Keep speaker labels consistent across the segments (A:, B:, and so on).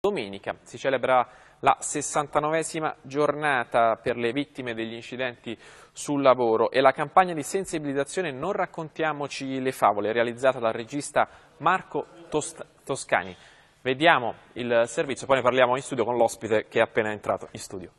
A: Domenica si celebra la 69esima giornata per le vittime degli incidenti sul lavoro e la campagna di sensibilizzazione Non raccontiamoci le favole realizzata dal regista Marco Tost Toscani. Vediamo il servizio, poi ne parliamo in studio con l'ospite che è appena entrato in studio.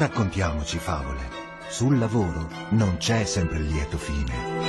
A: raccontiamoci favole. Sul lavoro non c'è sempre il lieto fine.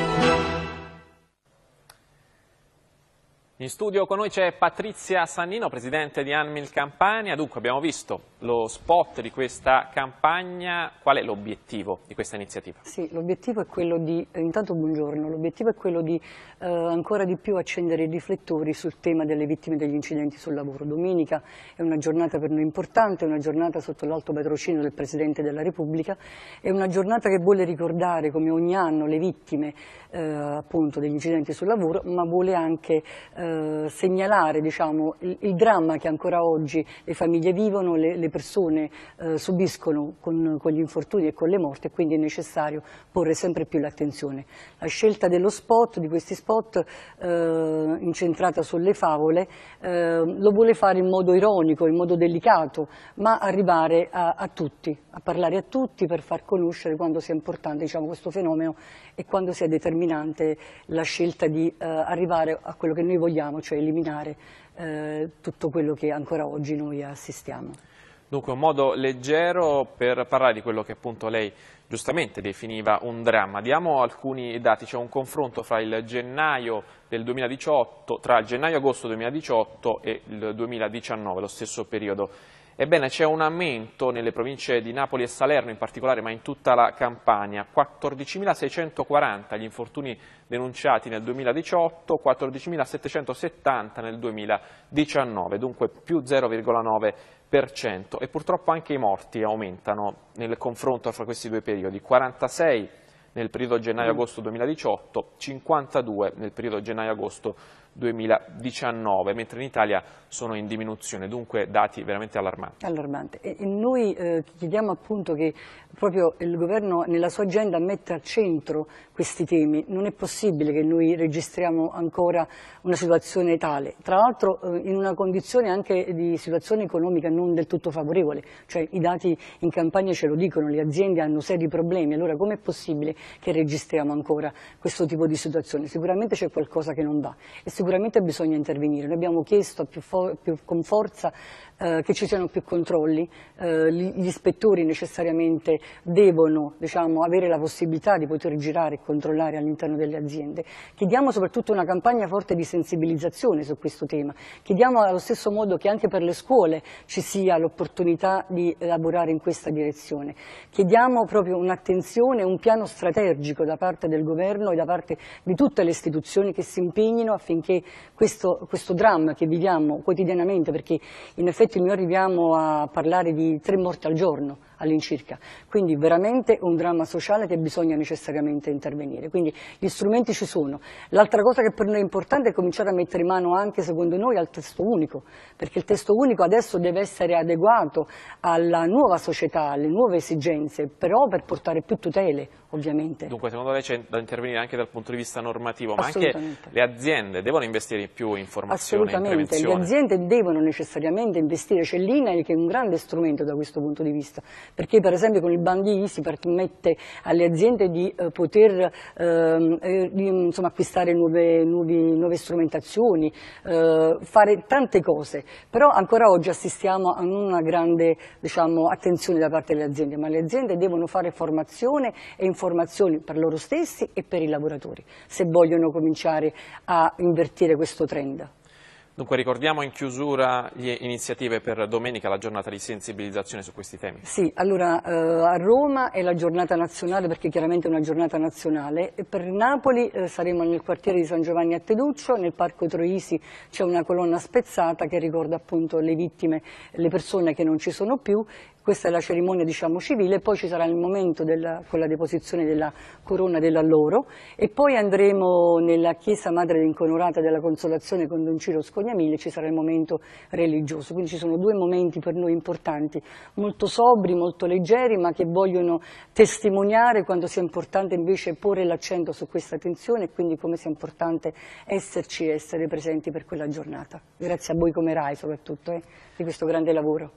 A: In studio con noi c'è Patrizia Sannino, presidente di Anmil Campania. Dunque abbiamo visto lo spot di questa campagna, qual è l'obiettivo di questa iniziativa?
B: Sì, l'obiettivo è quello di, intanto buongiorno, l'obiettivo è quello di eh, ancora di più accendere i riflettori sul tema delle vittime degli incidenti sul lavoro. Domenica è una giornata per noi importante, è una giornata sotto l'alto patrocinio del Presidente della Repubblica, è una giornata che vuole ricordare come ogni anno le vittime eh, appunto, degli incidenti sul lavoro, ma vuole anche... Eh, eh, segnalare diciamo, il, il, dramma che ancora oggi le famiglie vivono, le, le persone eh, subiscono con, con, gli infortuni e con le morti e quindi è necessario porre sempre più l'attenzione. La scelta dello spot, di questi spot eh, incentrata sulle favole, eh, lo vuole fare in modo ironico, in modo delicato, ma arrivare a, a, tutti, a parlare a tutti per far conoscere quando sia importante diciamo, questo fenomeno e quando sia determinante la scelta di eh, arrivare a quello che noi vogliamo vogliamo, cioè eliminare eh, tutto quello che ancora oggi noi assistiamo.
A: Dunque un modo leggero per parlare di quello che appunto lei giustamente definiva un dramma. Diamo alcuni dati, c'è un confronto tra il gennaio del 2018, tra il gennaio-agosto 2018 e il 2019, lo stesso periodo. Ebbene, c'è un aumento nelle province di Napoli e Salerno in particolare, ma in tutta la Campania. 14.640 gli infortuni denunciati nel 2018, 14.770 nel 2019, dunque più 0,9%. E purtroppo anche i morti aumentano nel confronto fra questi due periodi. 46 nel periodo gennaio-agosto 2018, 52 nel periodo gennaio-agosto 2019, mentre in Italia sono in diminuzione, dunque dati veramente allarmanti.
B: Allarmante. E noi eh, chiediamo appunto che proprio il governo nella sua agenda metta al centro questi temi, non è possibile che noi registriamo ancora una situazione tale, tra l'altro eh, in una condizione anche di situazione economica non del tutto favorevole, cioè i dati in campagna ce lo dicono, le aziende hanno seri problemi, allora com'è possibile che registriamo ancora questo tipo di situazione? Sicuramente c'è qualcosa che non va. E sicuramente bisogna intervenire. Noi abbiamo chiesto più, for più con forza eh, che ci siano più controlli, eh, gli, gli, ispettori necessariamente devono diciamo, avere la possibilità di poter girare e controllare all'interno delle aziende. Chiediamo soprattutto una campagna forte di sensibilizzazione su questo tema, chiediamo allo stesso modo che anche per le scuole ci sia l'opportunità di lavorare in questa direzione, chiediamo proprio un'attenzione, un piano strategico da parte del governo e da parte di tutte le istituzioni che si impegnino affinché questo, questo dramma che viviamo quotidianamente, perché in effetti noi arriviamo a parlare di tre morti al giorno, all'incirca. Quindi veramente un dramma sociale che bisogna necessariamente intervenire. Quindi gli strumenti ci sono. L'altra cosa che per noi è importante è cominciare a mettere mano anche, secondo noi, al testo unico, perché il testo unico adesso deve essere adeguato alla nuova società, alle nuove esigenze, però per portare più tutele, ovviamente.
A: Dunque, secondo lei c'è da intervenire anche dal punto di vista normativo, ma anche le aziende devono investire più in formazione Assolutamente, le aziende
B: devono necessariamente investire, c'è l'INAIL che è un grande strumento da questo punto di vista, perché per esempio con il bandi si permette alle aziende di eh, poter ehm, eh, insomma, acquistare nuove, nuovi, nuove strumentazioni, eh, fare tante cose, però ancora oggi assistiamo a una grande diciamo, attenzione da parte delle aziende, ma le aziende devono fare formazione e informazioni per loro stessi e per i lavoratori, se vogliono cominciare a invertire questo trend.
A: Dunque ricordiamo in chiusura le iniziative per domenica, la giornata di sensibilizzazione su questi temi. Sì,
B: allora eh, a Roma è la giornata nazionale perché chiaramente è una giornata nazionale. Per Napoli eh, saremo nel quartiere di San Giovanni a Teduccio, nel parco Troisi c'è una colonna spezzata che ricorda appunto le vittime, le persone che non ci sono più questa è la cerimonia diciamo, civile, poi ci sarà il momento della, con la deposizione della corona dell'alloro e poi andremo nella chiesa madre inconorata della consolazione con Don Ciro Scorpio Cognamiglia ci sarà il momento religioso. Quindi ci sono due momenti per noi importanti, molto sobri, molto leggeri, ma che vogliono testimoniare quanto sia importante invece porre l'accento su questa tensione e quindi come sia importante esserci e essere presenti per quella giornata. Grazie a voi come RAI soprattutto eh, di questo grande lavoro.